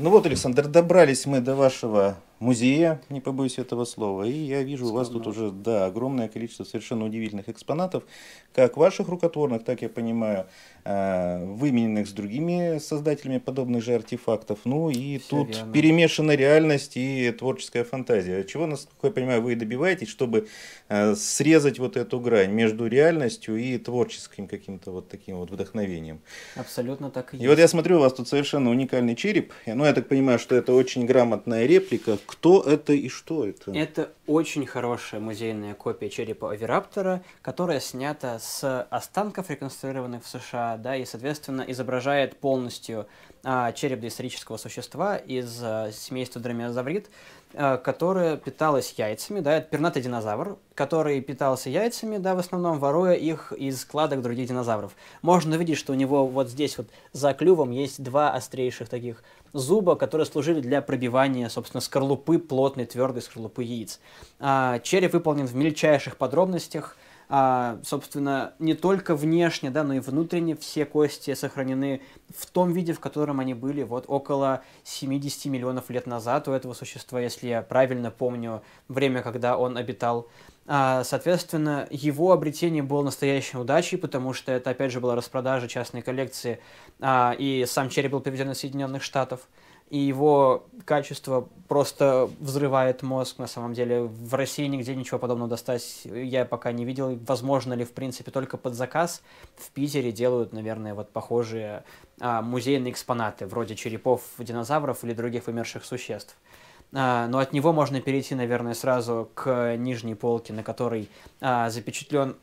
Ну вот, Александр, добрались мы до вашего музея, не побоюсь этого слова. И я вижу Скромно. у вас тут уже да, огромное количество совершенно удивительных экспонатов, как ваших рукотворных, так я понимаю, э, вымененных с другими создателями подобных же артефактов. Ну и Все тут верно. перемешана реальность и творческая фантазия. Чего, насколько я понимаю, вы добиваетесь, чтобы э, срезать вот эту грань между реальностью и творческим каким-то вот таким вот вдохновением? Абсолютно так и, и есть. И вот я смотрю, у вас тут совершенно уникальный череп. Ну, я так понимаю, что это очень грамотная реплика кто это и что это? Это очень хорошая музейная копия черепа Овераптора, которая снята с останков, реконструированных в США, да, и, соответственно, изображает полностью а, череп доисторического существа из а, семейства дромеозаврид, а, которое питалось яйцами, да, это пернатый динозавр, который питался яйцами, да, в основном воруя их из кладок других динозавров. Можно увидеть, что у него вот здесь вот за клювом есть два острейших таких зуба, которые служили для пробивания, собственно, скорлупы, плотной, твердой скорлупы яиц. А, череп выполнен в мельчайших подробностях – а, собственно, не только внешне, да, но и внутренне все кости сохранены в том виде, в котором они были вот около 70 миллионов лет назад у этого существа, если я правильно помню время, когда он обитал. А, соответственно, его обретение было настоящей удачей, потому что это, опять же, была распродажа частной коллекции, а, и сам череп был привезен из Соединенных Штатов и его качество просто взрывает мозг, на самом деле. В России нигде ничего подобного достать я пока не видел. Возможно ли, в принципе, только под заказ. В Питере делают, наверное, вот похожие а, музейные экспонаты, вроде черепов динозавров или других вымерших существ. А, но от него можно перейти, наверное, сразу к нижней полке, на которой а, запечатлен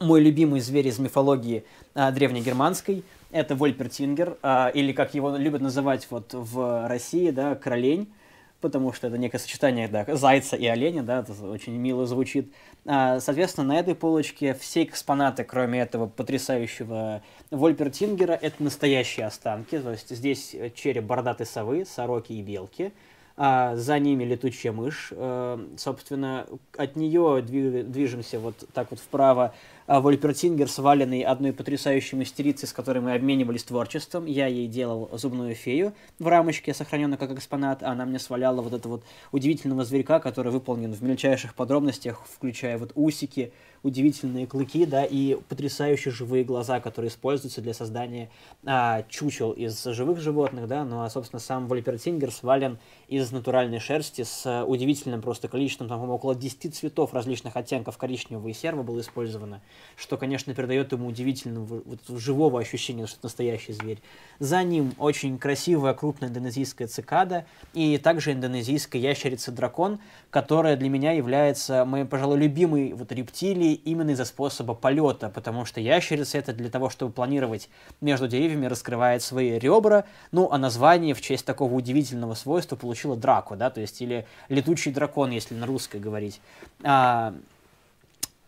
мой любимый зверь из мифологии а, древнегерманской – это Вольпертингер, э, или как его любят называть вот в России, да, королень, потому что это некое сочетание да, зайца и оленя, да, это очень мило звучит. А, соответственно, на этой полочке все экспонаты, кроме этого потрясающего Вольпертингера, это настоящие останки, то есть здесь череп бордатой совы, сороки и белки, а за ними летучая мышь. А, собственно, от нее движемся вот так вот вправо, а, Вольпертингер Тингер, сваленный одной потрясающей мастерицей, с которой мы обменивались творчеством. Я ей делал зубную фею в рамочке, сохраненную как экспонат, а она мне сваляла вот этого вот удивительного зверька, который выполнен в мельчайших подробностях, включая вот усики, удивительные клыки, да, и потрясающие живые глаза, которые используются для создания а, чучел из живых животных, да, ну а, собственно, сам Вольпертингер Тингер свален из натуральной шерсти с э, удивительным просто количеством, там, около 10 цветов различных оттенков коричневого и серого было использовано что, конечно, передает ему удивительного вот, живого ощущения, что это настоящий зверь. За ним очень красивая крупная индонезийская цикада и также индонезийская ящерица-дракон, которая для меня является моей, пожалуй, любимой вот рептилией именно из-за способа полета, потому что ящерица это для того, чтобы планировать между деревьями, раскрывает свои ребра, ну, а название в честь такого удивительного свойства получила драку, да, то есть или летучий дракон, если на русское говорить. А,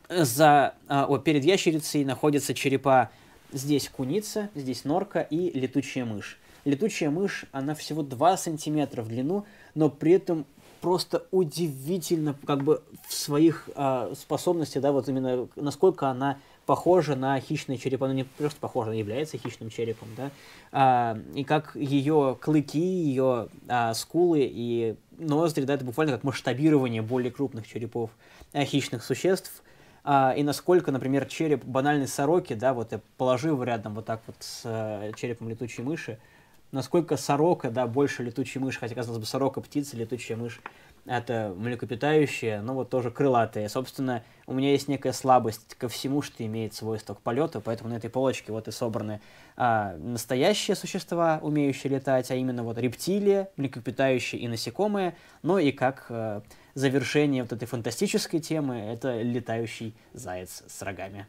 за, а, о, перед ящерицей находятся черепа здесь куница, здесь норка и летучая мышь. Летучая мышь, она всего 2 сантиметра в длину, но при этом просто удивительно как бы в своих э, способностях, да, вот именно насколько она похожа на хищный череп она ну, не просто похожа, она является хищным черепом, да, а, и как ее клыки, ее а, скулы и ноздри, да, это буквально как масштабирование более крупных черепов а, хищных существ, а, и насколько, например, череп банальной сороки, да, вот я положил рядом вот так вот с а, черепом летучей мыши, насколько сорока, да, больше летучей мыши, хотя, казалось бы, сорока птица, летучая мышь, это млекопитающие, но ну, вот тоже крылатые. Собственно, у меня есть некая слабость ко всему, что имеет свойство к полету, поэтому на этой полочке вот и собраны а, настоящие существа, умеющие летать, а именно вот рептилии, млекопитающие и насекомые, но ну и как а, завершение вот этой фантастической темы — это летающий заяц с рогами.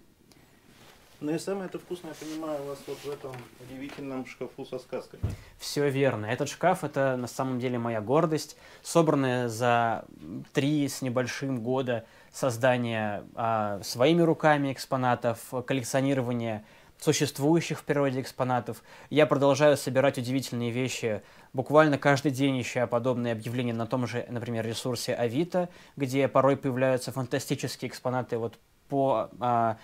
Ну и самое это вкусное, я понимаю, у вас вот в этом удивительном шкафу со сказками. Все верно. Этот шкаф — это на самом деле моя гордость, собранная за три с небольшим года создания а, своими руками экспонатов, коллекционирования существующих в природе экспонатов. Я продолжаю собирать удивительные вещи, буквально каждый день ища подобные объявления на том же, например, ресурсе Авито, где порой появляются фантастические экспонаты вот по а,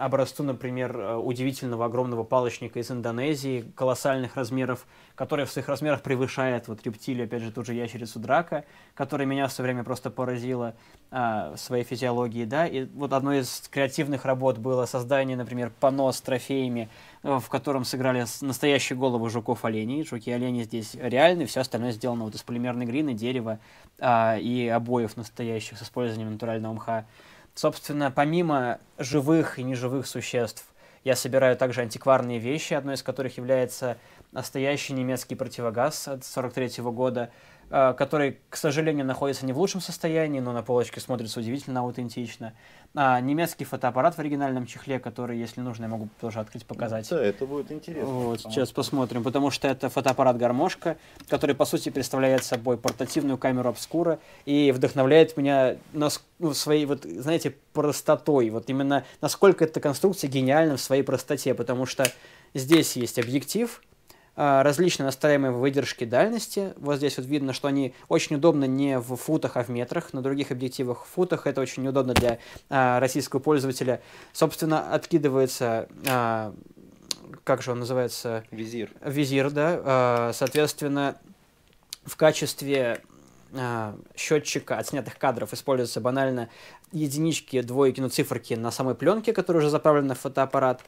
образцу, например, э, удивительного огромного палочника из Индонезии, колоссальных размеров, который в своих размерах превышает вот рептилию, опять же, ту же ящерицу драка, которая меня все время просто поразила а, своей физиологией, да, и вот одной из креативных работ было создание, например, панно с трофеями, э, в котором сыграли настоящие головы жуков-оленей, жуки-олени здесь реальны, все остальное сделано вот из полимерной глины, дерева а, и обоев настоящих с использованием натурального мха. Собственно, помимо живых и неживых существ, я собираю также антикварные вещи, одной из которых является настоящий немецкий противогаз от 1943 года, Э, который, к сожалению, находится не в лучшем состоянии, но на полочке смотрится удивительно аутентично. А, немецкий фотоаппарат в оригинальном чехле, который, если нужно, я могу тоже открыть, показать. Да, это будет интересно. Вот, сейчас посмотрим, потому что это фотоаппарат гармошка, который, по сути, представляет собой портативную камеру обскура и вдохновляет меня на, ну, своей, вот, знаете, простотой. Вот именно насколько эта конструкция гениальна в своей простоте, потому что здесь есть объектив, а, различные настраиваемые выдержки дальности. Вот здесь вот видно, что они очень удобно не в футах, а в метрах. На других объективах в футах это очень неудобно для а, российского пользователя. Собственно, откидывается... А, как же он называется? Визир. Визир, да. А, соответственно, в качестве а, счетчика отснятых кадров используются банально единички, двойки, ну, циферки на самой пленке, которая уже заправлена в фотоаппарат.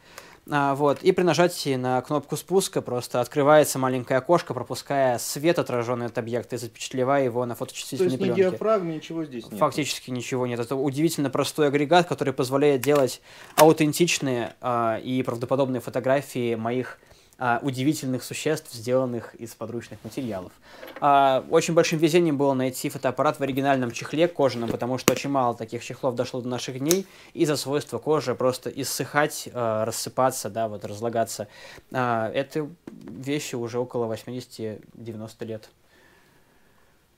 А, вот, и при нажатии на кнопку спуска просто открывается маленькое окошко, пропуская свет, отраженный от объекта, и запечатлевая его на фоточувствительной пленке. То есть ни диафрагм, ничего здесь нет? Фактически ничего нет. Это удивительно простой агрегат, который позволяет делать аутентичные э, и правдоподобные фотографии моих а, удивительных существ, сделанных из подручных материалов. А, очень большим везением было найти фотоаппарат в оригинальном чехле кожаном, потому что очень мало таких чехлов дошло до наших дней, из-за свойства кожи просто иссыхать, а, рассыпаться, да, вот разлагаться. А, это вещи уже около 80-90 лет.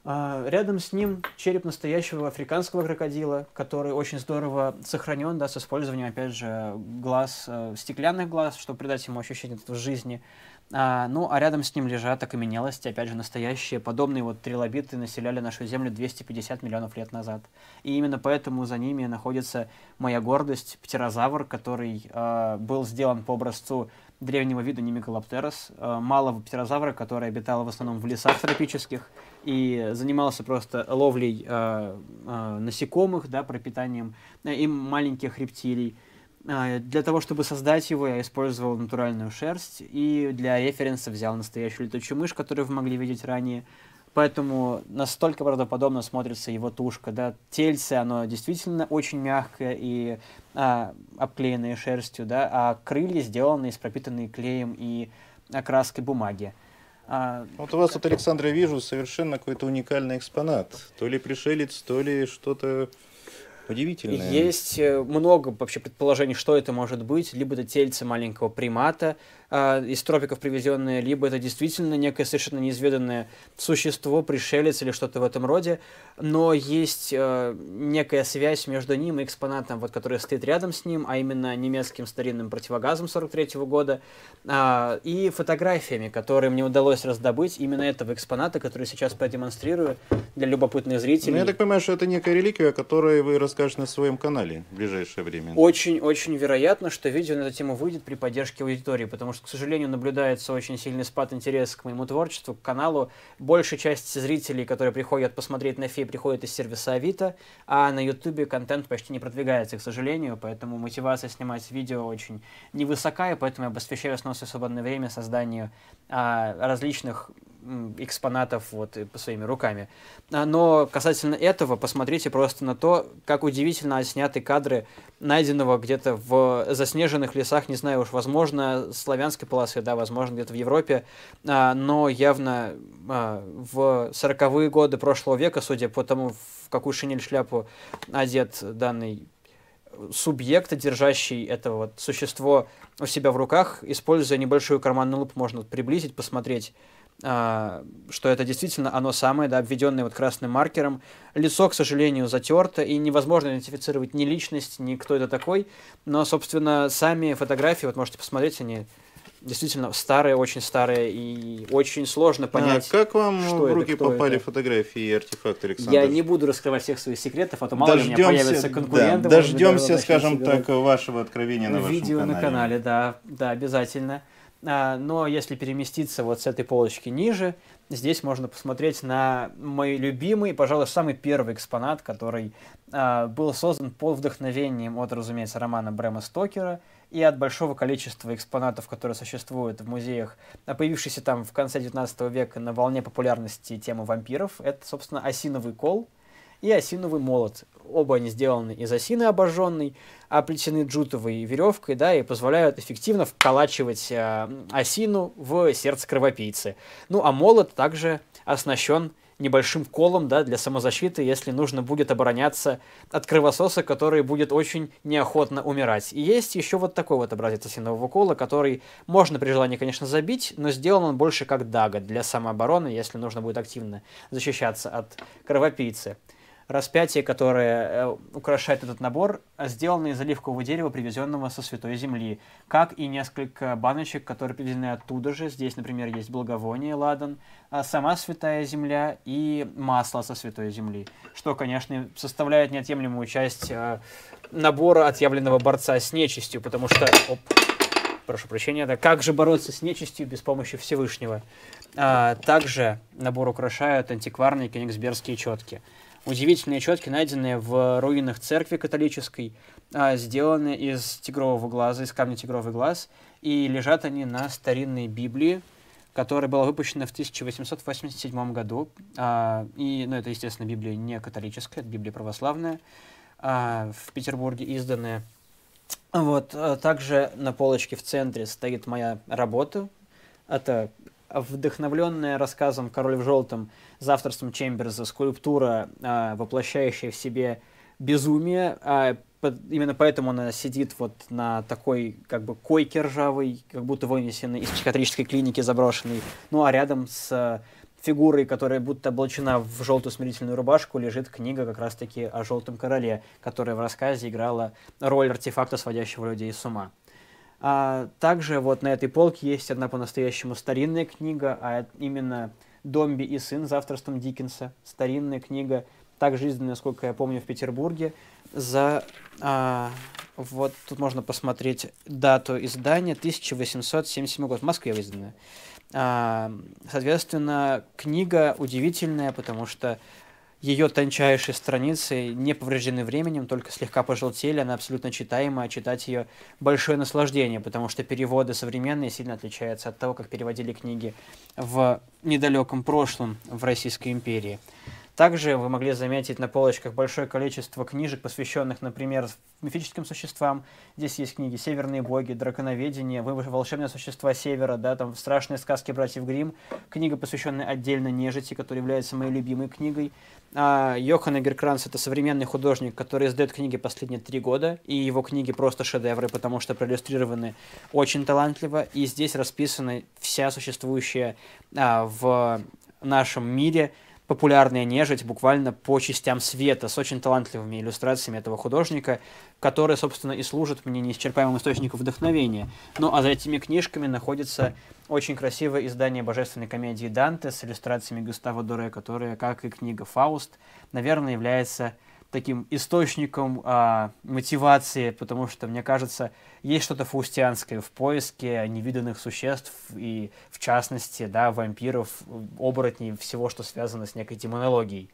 А, рядом с ним череп настоящего африканского крокодила, который очень здорово сохранен, да, с использованием, опять же, глаз, э, стеклянных глаз, чтобы придать ему ощущение в жизни. А, ну, а рядом с ним лежат окаменелости, опять же, настоящие. Подобные вот трилобиты населяли нашу Землю 250 миллионов лет назад. И именно поэтому за ними находится моя гордость, птерозавр, который э, был сделан по образцу древнего вида Немиколаптерос, э, малого птерозавра, который обитал в основном в лесах тропических, и занимался просто ловлей э, э, насекомых, да, пропитанием э, и маленьких рептилий. Э, для того, чтобы создать его, я использовал натуральную шерсть и для референса взял настоящую летучую мышь, которую вы могли видеть ранее. Поэтому настолько правдоподобно смотрится его тушка. Да? Тельце, оно действительно очень мягкое и а, обклеенное шерстью, да? а крылья сделаны из пропитанные клеем и окраской бумаги. А, вот у вас вот, Александра вижу совершенно какой-то уникальный экспонат. То ли пришелец, то ли что-то удивительное. Есть э, много вообще предположений, что это может быть. Либо это тельце маленького примата, а, из тропиков привезенное либо это действительно некое совершенно неизведанное существо, пришелец или что-то в этом роде, но есть э, некая связь между ним и экспонатом, вот, который стоит рядом с ним, а именно немецким старинным противогазом 43 -го года, э, и фотографиями, которые мне удалось раздобыть именно этого экспоната, который сейчас продемонстрирую для любопытных зрителей. Ну, я так понимаю, что это некая реликвия, о которой вы расскажете на своем канале в ближайшее время. Очень-очень вероятно, что видео на эту тему выйдет при поддержке аудитории, потому что к сожалению, наблюдается очень сильный спад интереса к моему творчеству, к каналу. Большая часть зрителей, которые приходят посмотреть на фей, приходят из сервиса Авито, а на Ютубе контент почти не продвигается, к сожалению, поэтому мотивация снимать видео очень невысокая, поэтому я посвящаю основное свободное время созданию а, различных экспонатов вот э, по своими руками. А, но касательно этого, посмотрите просто на то, как удивительно сняты кадры найденного где-то в заснеженных лесах, не знаю уж, возможно, славянской полосы, да, возможно, где-то в Европе, а, но явно а, в 40-е годы прошлого века, судя по тому, в какую шинель-шляпу одет данный субъект, держащий это вот существо у себя в руках, используя небольшую карманную лупу, можно приблизить, посмотреть а, что это действительно оно самое, да, обведенное вот красным маркером. Лицо, к сожалению, затерто, и невозможно идентифицировать ни личность, ни кто это такой. Но, собственно, сами фотографии, вот можете посмотреть, они действительно старые, очень старые, и очень сложно а понять. А как вам что в руки это, попали это? фотографии и артефакты, Александр? Я не буду раскрывать всех своих секретов, а то мало дождемся, ли у меня появятся конкуренты. Да, дождемся, быть, скажем так, говорить. вашего откровения на Видео вашем канале. на канале, да, да, обязательно. А, но если переместиться вот с этой полочки ниже, здесь можно посмотреть на мой любимый, пожалуй, самый первый экспонат, который а, был создан под вдохновением от, разумеется, романа Брэма Стокера и от большого количества экспонатов, которые существуют в музеях, а появившийся там в конце 19 века на волне популярности темы вампиров. Это, собственно, осиновый кол и осиновый молот, оба они сделаны из осины обожженной, оплетены джутовой веревкой, да, и позволяют эффективно вколачивать э, осину в сердце кровопийцы. Ну, а молот также оснащен небольшим колом, да, для самозащиты, если нужно будет обороняться от кровососа, который будет очень неохотно умирать. И есть еще вот такой вот образец осинового кола, который можно при желании, конечно, забить, но сделан он больше как дага для самообороны, если нужно будет активно защищаться от кровопийцы. Распятие, которое э, украшает этот набор, сделано из оливкового дерева, привезенного со Святой Земли, как и несколько баночек, которые привезены оттуда же. Здесь, например, есть благовоние, ладан, а сама Святая Земля и масло со Святой Земли, что, конечно, составляет неотъемлемую часть э, набора отъявленного борца с нечистью, потому что... Оп, прошу прощения, да, как же бороться с нечистью без помощи Всевышнего. А, также набор украшают антикварные кенигсбергские четки. Удивительные четки, найденные в руинах церкви католической, а, сделаны из тигрового глаза, из камня тигровый глаз, и лежат они на старинной Библии, которая была выпущена в 1887 году. А, и, ну, это, естественно, Библия не католическая, это Библия православная, а, в Петербурге изданная. Вот, также на полочке в центре стоит моя работа. Это вдохновленная рассказом «Король в желтом» за авторством Чемберза, скульптура, э, воплощающая в себе безумие. Э, под, именно поэтому она сидит вот на такой как бы койке ржавой, как будто вынесенной из психиатрической клиники заброшенной. Ну а рядом с а, фигурой, которая будто облачена в желтую смирительную рубашку, лежит книга как раз-таки о желтом короле, которая в рассказе играла роль артефакта, сводящего людей с ума. А также вот на этой полке есть одна по-настоящему старинная книга, а именно «Домби и сын» с авторством Диккенса. Старинная книга, также изданная, насколько я помню, в Петербурге. За, а, вот тут можно посмотреть дату издания, 1877 год, в Москве изданная. А, соответственно, книга удивительная, потому что ее тончайшие страницы не повреждены временем, только слегка пожелтели, она абсолютно читаемая, а читать ее большое наслаждение, потому что переводы современные сильно отличаются от того, как переводили книги в недалеком прошлом в Российской империи. Также вы могли заметить на полочках большое количество книжек, посвященных, например, мифическим существам. Здесь есть книги «Северные боги», «Драконоведение», «Волшебные существа Севера», да, там «Страшные сказки братьев Грим, книга, посвященная отдельно нежити, которая является моей любимой книгой. А, Йохан Эгеркранц — это современный художник, который издает книги последние три года, и его книги просто шедевры, потому что проиллюстрированы очень талантливо, и здесь расписана вся существующая а, в нашем мире популярная нежить буквально по частям света с очень талантливыми иллюстрациями этого художника, которые, собственно, и служат мне неисчерпаемым источником вдохновения. Ну а за этими книжками находится очень красивое издание божественной комедии Данте с иллюстрациями Густава Доре, которая, как и книга «Фауст», наверное, является таким источником а, мотивации, потому что, мне кажется, есть что-то фаустианское в поиске невиданных существ и, в частности, да, вампиров, оборотней, всего, что связано с некой демонологией.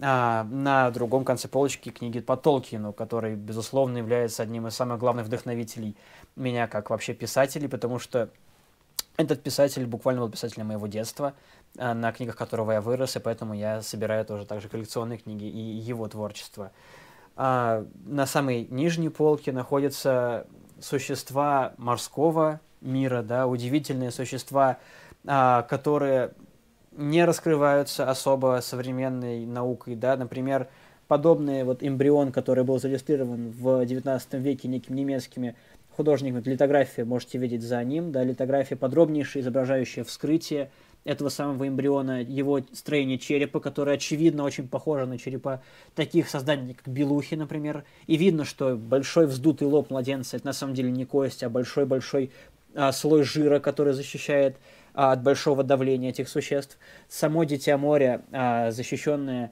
А, на другом конце полочки книги по Толкину, который, безусловно, является одним из самых главных вдохновителей меня как вообще писателей, потому что этот писатель буквально был писателем моего детства, э, на книгах которого я вырос, и поэтому я собираю тоже также коллекционные книги и его творчество. А на самой нижней полке находятся существа морского мира, да, удивительные существа, а, которые не раскрываются особо современной наукой, да, например, подобный вот эмбрион, который был зарегистрирован в XIX веке некими немецкими художник, вот литография, можете видеть за ним, да, литография подробнейшая, изображающая вскрытие этого самого эмбриона, его строение черепа, которое, очевидно, очень похоже на черепа таких созданий, как белухи, например. И видно, что большой вздутый лоб младенца – это на самом деле не кость, а большой-большой а, слой жира, который защищает а, от большого давления этих существ. Само дитя моря, а, защищенное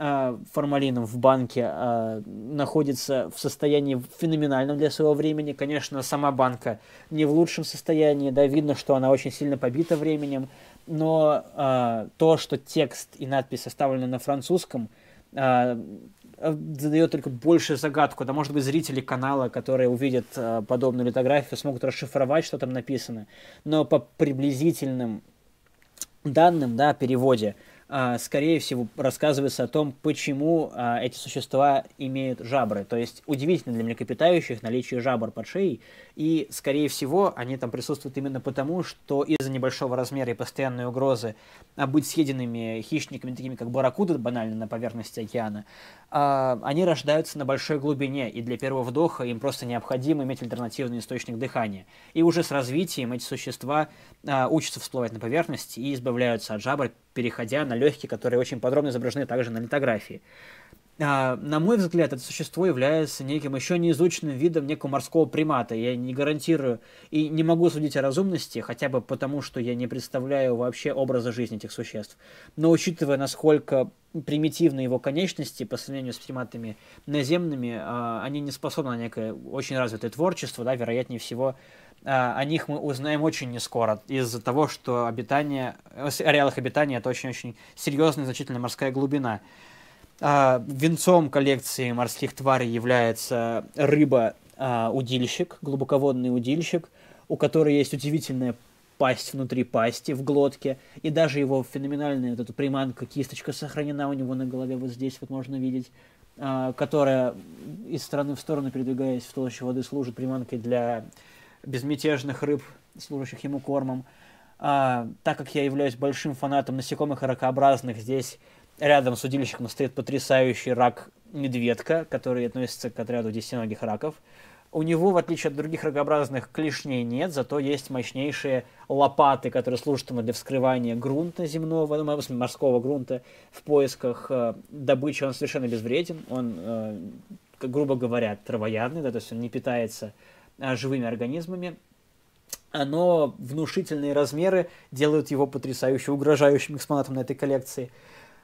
а, формалином в банке а, находится в состоянии феноменальном для своего времени. Конечно, сама банка не в лучшем состоянии, да, видно, что она очень сильно побита временем, но а, то, что текст и надпись составлены на французском, задает только большую загадку. Да, может быть, зрители канала, которые увидят подобную литографию, смогут расшифровать, что там написано. Но по приблизительным данным, да, переводе, а, скорее всего, рассказывается о том, почему а, эти существа имеют жабры. То есть удивительно для млекопитающих наличие жабр под шеей, и, скорее всего, они там присутствуют именно потому, что из-за небольшого размера и постоянной угрозы а, быть съеденными хищниками, такими как барракуды, банально, на поверхности океана, а, они рождаются на большой глубине, и для первого вдоха им просто необходимо иметь альтернативный источник дыхания. И уже с развитием эти существа а, учатся всплывать на поверхность и избавляются от жабр, переходя на легкие, которые очень подробно изображены также на литографии а, на мой взгляд, это существо является неким еще неизученным видом некого морского примата. Я не гарантирую и не могу судить о разумности, хотя бы потому, что я не представляю вообще образа жизни этих существ. Но учитывая, насколько примитивны его конечности по сравнению с приматами наземными, а, они не способны на некое очень развитое творчество, да, вероятнее всего, а, о них мы узнаем очень нескоро из-за того, что обитание, э, ареал их обитания это очень-очень серьезная значительная морская глубина. А, венцом коллекции морских тварей является рыба-удильщик, а, глубоководный удильщик, у которой есть удивительная пасть внутри пасти, в глотке, и даже его феноменальная вот эта приманка, кисточка сохранена у него на голове, вот здесь вот можно видеть, а, которая из стороны в сторону, передвигаясь в толще воды, служит приманкой для безмятежных рыб, служащих ему кормом. А, так как я являюсь большим фанатом насекомых и ракообразных, здесь Рядом с удилищем стоит потрясающий рак медведка, который относится к отряду десятиногих раков. У него, в отличие от других ракообразных, клешней нет, зато есть мощнейшие лопаты, которые служат ему для вскрывания грунта земного, ну, в смысле, морского грунта в поисках э, добычи. Он совершенно безвреден, он, э, грубо говоря, травоядный, да, то есть он не питается э, живыми организмами. А, но внушительные размеры делают его потрясающе угрожающим экспонатом на этой коллекции.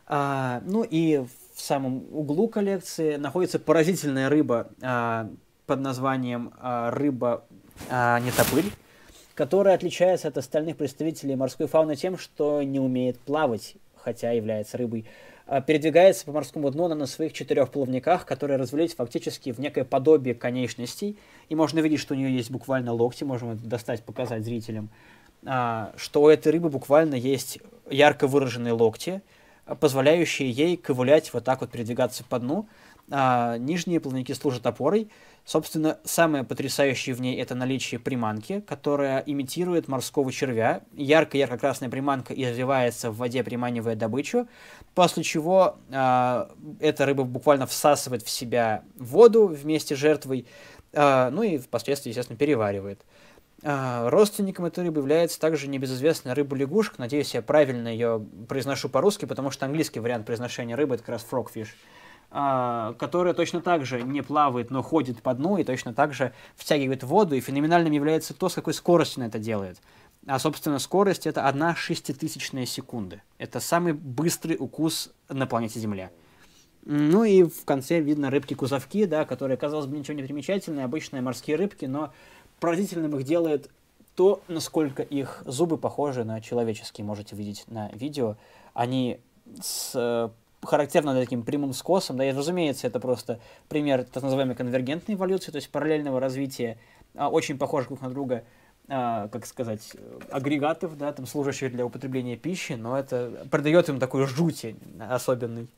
А, ну и в самом углу коллекции находится поразительная рыба а, под названием а, рыба а, нетопырь, которая отличается от остальных представителей морской фауны тем, что не умеет плавать, хотя является рыбой а, передвигается по морскому дну она на своих четырех плавниках, которые развелись фактически в некое подобие конечностей. И можно видеть, что у нее есть буквально локти, можем это достать, показать зрителям, а, что у этой рыбы буквально есть ярко выраженные локти, позволяющие ей ковылять вот так вот, передвигаться по дну. А, нижние плавники служат опорой. Собственно, самое потрясающее в ней это наличие приманки, которая имитирует морского червя. Ярко-ярко-красная приманка извивается в воде, приманивая добычу, после чего э, эта рыба буквально всасывает в себя воду вместе с жертвой, э, ну и впоследствии, естественно, переваривает. Э, а, родственником этой рыбы является также небезызвестная рыба-лягушка. Надеюсь, я правильно ее произношу по-русски, потому что английский вариант произношения рыбы – это как раз frogfish а, которая точно так же не плавает, но ходит по дну и точно так же втягивает воду, и феноменальным является то, с какой скоростью она это делает. А, собственно, скорость — это одна шеститысячная секунды. Это самый быстрый укус на планете Земля. Ну и в конце видно рыбки-кузовки, да, которые, казалось бы, ничего не примечательные, обычные морские рыбки, но поразительным их делает то, насколько их зубы похожи на человеческие, можете видеть на видео. Они с э, характерно таким прямым скосом, да, и, разумеется, это просто пример так называемой конвергентной эволюции, то есть параллельного развития а, очень похожих друг на друга, а, как сказать, агрегатов, да, там, служащих для употребления пищи, но это придает им такой жути особенный.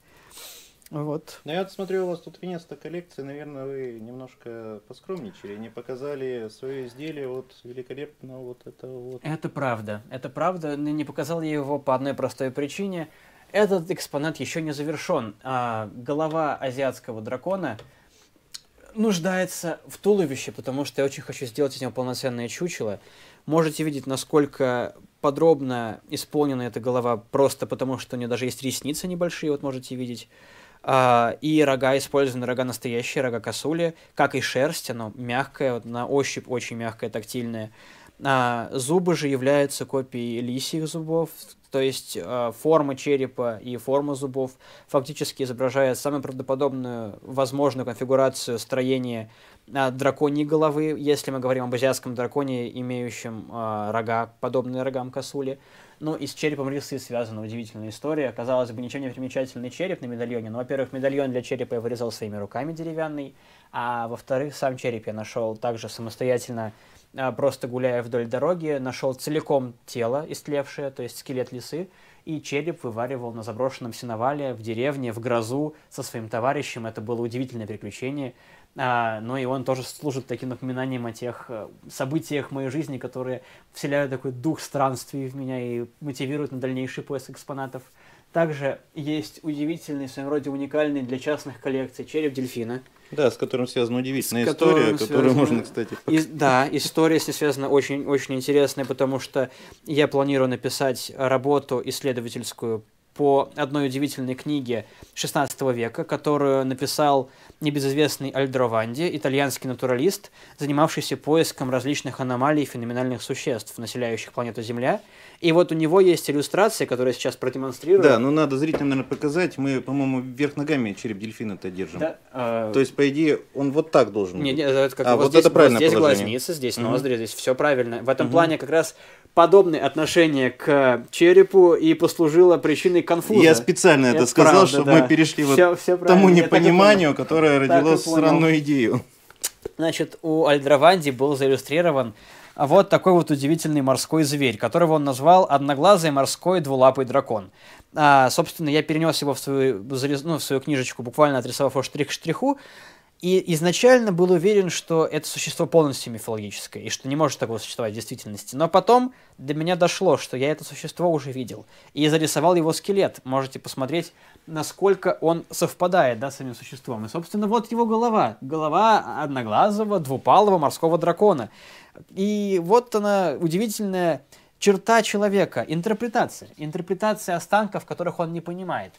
Вот. Ну, я смотрю, у вас тут венец-то коллекции, наверное, вы немножко поскромничали, не показали свое изделие вот великолепно вот это вот. Это правда, это правда, не показал я его по одной простой причине. Этот экспонат еще не завершен. А голова азиатского дракона нуждается в туловище, потому что я очень хочу сделать из него полноценное чучело. Можете видеть, насколько подробно исполнена эта голова, просто потому что у нее даже есть ресницы небольшие, вот можете видеть. А, и рога использованы, рога настоящие, рога косули, как и шерсть, оно мягкое, вот на ощупь очень мягкое, тактильное. А, зубы же являются копией лисьих зубов, то есть э, форма черепа и форма зубов фактически изображает самую правдоподобную возможную конфигурацию строения э, драконьей головы, если мы говорим об азиатском драконе, имеющем э, рога, подобные рогам косули. Ну, и с черепом лисы связана удивительная история. Казалось бы, ничего не примечательный череп на медальоне. Но, во-первых, медальон для черепа я вырезал своими руками деревянный. А во-вторых, сам череп я нашел также самостоятельно, а, просто гуляя вдоль дороги. Нашел целиком тело истлевшее, то есть скелет лисы. И череп вываривал на заброшенном сеновале в деревне, в грозу со своим товарищем. Это было удивительное приключение. А, но ну и он тоже служит таким напоминанием о тех э, событиях моей жизни, которые вселяют такой дух странствий в меня и мотивируют на дальнейший поиск экспонатов. Также есть удивительный, в своем роде уникальный для частных коллекций череп дельфина. Да, с которым связана удивительная с история, которую можно, кстати... И, да, история с ней связана очень-очень интересная, потому что я планирую написать работу исследовательскую по одной удивительной книге XVI века, которую написал небезызвестный Альдрованди, итальянский натуралист, занимавшийся поиском различных аномалий и феноменальных существ, населяющих планету Земля. И вот у него есть иллюстрация, которую я сейчас продемонстрирую. Да, но ну, надо зрителям, наверное, показать. Мы, по-моему, вверх ногами череп дельфина-то держим. Да, э... То есть, по идее, он вот так должен быть. Не, не, это как а вот, здесь, это правильно. Здесь положение. глазница, здесь угу. здесь все правильно. В этом угу. плане как раз подобное отношение к черепу и послужило причиной конфуза. Я специально это, это сказал, правда, чтобы да. мы перешли все, вот к тому непониманию, так которое родило странную идею. Значит, у Альдраванди был заиллюстрирован вот такой вот удивительный морской зверь, которого он назвал «Одноглазый морской двулапый дракон». А, собственно, я перенес его в свою, ну, в свою книжечку, буквально отрисовав его штрих к штриху, и изначально был уверен, что это существо полностью мифологическое, и что не может такого существовать в действительности. Но потом до меня дошло, что я это существо уже видел, и зарисовал его скелет. Можете посмотреть, насколько он совпадает да, с самим существом. И, собственно, вот его голова. Голова одноглазого, двупалого морского дракона. И вот она удивительная черта человека, интерпретация. Интерпретация останков, которых он не понимает.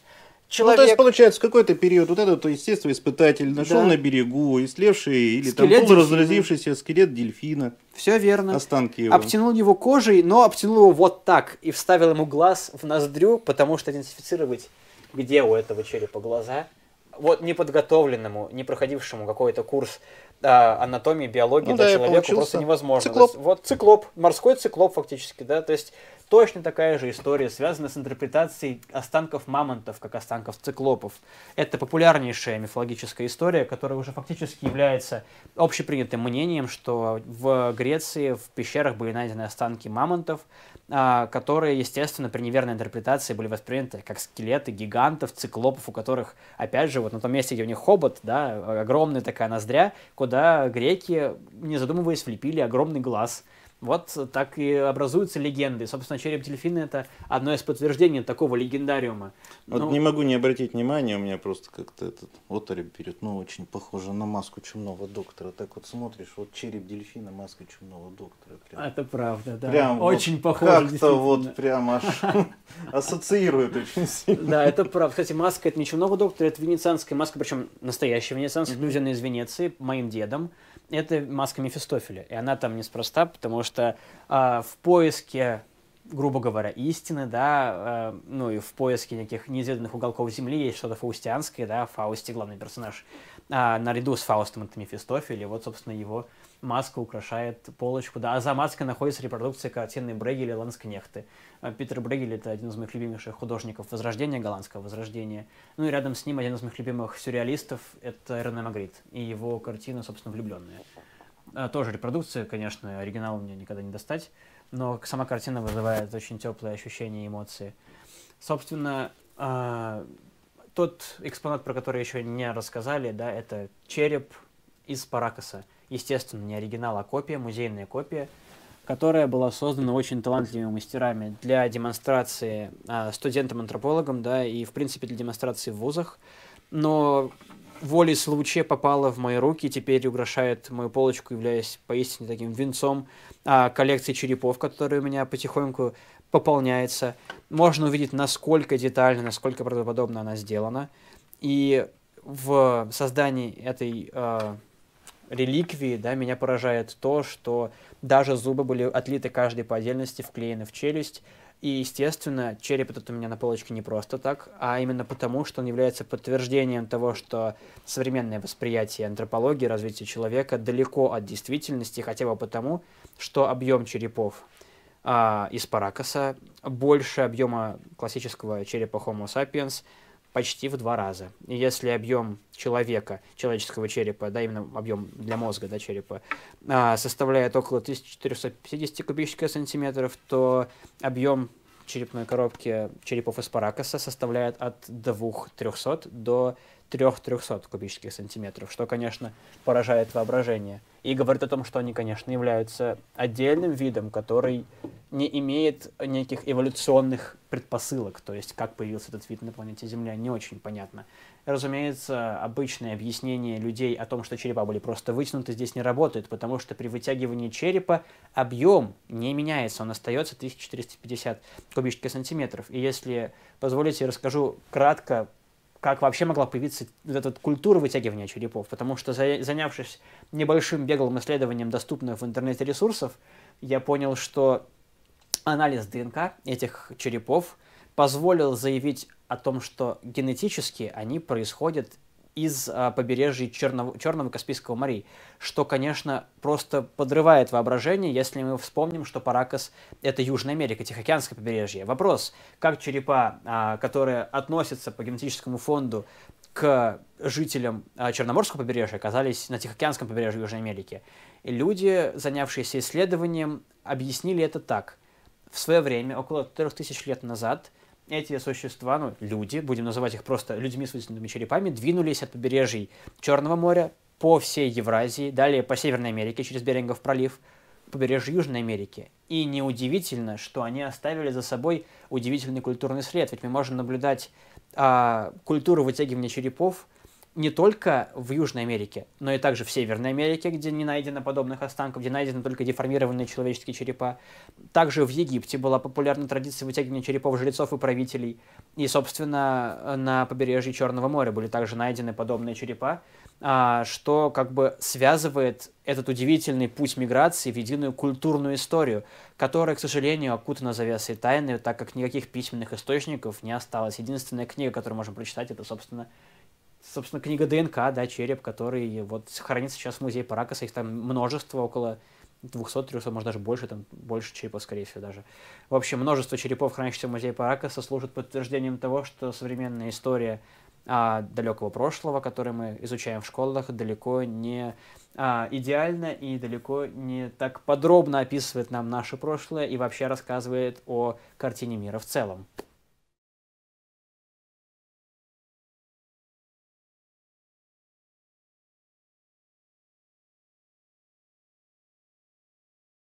Человек... Ну, то есть, получается, в какой-то период вот этот, естественно, испытатель нашел да. на берегу ислевший или скелет там полуразразившийся скелет дельфина. Все верно. Останки его. Обтянул его кожей, но обтянул его вот так и вставил ему глаз в ноздрю, потому что идентифицировать, где у этого черепа глаза, вот неподготовленному, не проходившему какой-то курс а, анатомии, биологии ну, да, человеку просто невозможно. Циклоп. Есть, вот циклоп, морской циклоп фактически, да, то есть точно такая же история, связана с интерпретацией останков мамонтов, как останков циклопов. Это популярнейшая мифологическая история, которая уже фактически является общепринятым мнением, что в Греции в пещерах были найдены останки мамонтов, а, которые, естественно, при неверной интерпретации были восприняты как скелеты гигантов, циклопов, у которых, опять же, вот на том месте, где у них хобот, да, огромная такая ноздря, куда греки, не задумываясь, влепили огромный глаз – вот так и образуются легенды. Собственно, череп дельфина это одно из подтверждений такого легендариума. Вот ну, не могу не обратить внимания, у меня просто как-то этот оторопь берет. Ну, очень похоже на маску чумного доктора. Так вот смотришь, вот череп дельфина, маска чумного доктора. Прям. Это правда, да. Прям очень вот похоже. Как-то вот прям аж ассоциирует очень сильно. Да, это правда. Кстати, маска это не чумного доктора, это венецианская маска, причем настоящая венецианская, привезенная из Венеции моим дедом это маска Мефистофеля. И она там неспроста, потому что э, в поиске, грубо говоря, истины, да, э, ну и в поиске неких неизведанных уголков Земли есть что-то фаустианское, да, Фаусти главный персонаж, э, наряду с Фаустом это Мефистофель, и вот, собственно, его Маска украшает полочку, да, а за маской находится репродукция картины Брегеля «Ланскнехты». Э, Питер Брегель — это один из моих любимейших художников Возрождения, голландского Возрождения. Ну и рядом с ним один из моих любимых сюрреалистов — это Рене Магрит и его картина, собственно, «Влюбленные». Э, тоже репродукция, конечно, оригинал мне никогда не достать, но сама картина вызывает очень теплые ощущения и эмоции. Собственно, э, тот экспонат, про который еще не рассказали, да, это череп из Паракаса — естественно, не оригинал, а копия, музейная копия, которая была создана очень талантливыми мастерами для демонстрации а, студентам-антропологам, да, и, в принципе, для демонстрации в вузах. Но волей случая попала в мои руки и теперь украшает мою полочку, являясь поистине таким венцом а, коллекции черепов, которая у меня потихоньку пополняется. Можно увидеть, насколько детально, насколько правдоподобно она сделана. И в создании этой а, реликвии, да, меня поражает то, что даже зубы были отлиты каждый по отдельности, вклеены в челюсть. И, естественно, череп этот у меня на полочке не просто так, а именно потому, что он является подтверждением того, что современное восприятие антропологии, развития человека далеко от действительности, хотя бы потому, что объем черепов а, из Паракаса больше объема классического черепа Homo sapiens – почти в два раза. И если объем человека, человеческого черепа, да, именно объем для мозга, да, черепа, а, составляет около 1450 кубических сантиметров, то объем черепной коробки черепов из паракаса составляет от 2300 до 300 кубических сантиметров, что, конечно, поражает воображение. И говорит о том, что они, конечно, являются отдельным видом, который не имеет неких эволюционных предпосылок, то есть как появился этот вид на планете Земля, не очень понятно. Разумеется, обычное объяснение людей о том, что черепа были просто вытянуты, здесь не работает, потому что при вытягивании черепа объем не меняется, он остается 1450 кубических сантиметров. И если позволите, я расскажу кратко как вообще могла появиться вот эта культура вытягивания черепов, потому что занявшись небольшим беглым исследованием доступных в интернете ресурсов, я понял, что анализ ДНК этих черепов позволил заявить о том, что генетически они происходят из а, побережья Черного, Черного Каспийского морей, что, конечно, просто подрывает воображение, если мы вспомним, что Паракас – это Южная Америка, Тихоокеанское побережье. Вопрос, как черепа, а, которые относятся по генетическому фонду к жителям а, Черноморского побережья, оказались на Тихоокеанском побережье Южной Америки? И люди, занявшиеся исследованием, объяснили это так. В свое время, около 3000 лет назад – эти существа, ну, люди, будем называть их просто людьми с вытянутыми черепами, двинулись от побережий Черного моря по всей Евразии, далее по Северной Америке через Берингов пролив, побережью Южной Америки. И неудивительно, что они оставили за собой удивительный культурный след, ведь мы можем наблюдать а, культуру вытягивания черепов не только в Южной Америке, но и также в Северной Америке, где не найдено подобных останков, где найдены только деформированные человеческие черепа. Также в Египте была популярна традиция вытягивания черепов жрецов и правителей. И, собственно, на побережье Черного моря были также найдены подобные черепа, а, что как бы связывает этот удивительный путь миграции в единую культурную историю, которая, к сожалению, окутана завесой тайны, так как никаких письменных источников не осталось. Единственная книга, которую можем прочитать, это, собственно, собственно, книга ДНК, да, череп, который вот хранится сейчас в музее Паракаса, их там множество, около 200-300, может даже больше, там больше черепов, скорее всего, даже. В общем, множество черепов, хранящихся в музее Паракаса, служит подтверждением того, что современная история а, далекого прошлого, которую мы изучаем в школах, далеко не а, идеально и далеко не так подробно описывает нам наше прошлое и вообще рассказывает о картине мира в целом.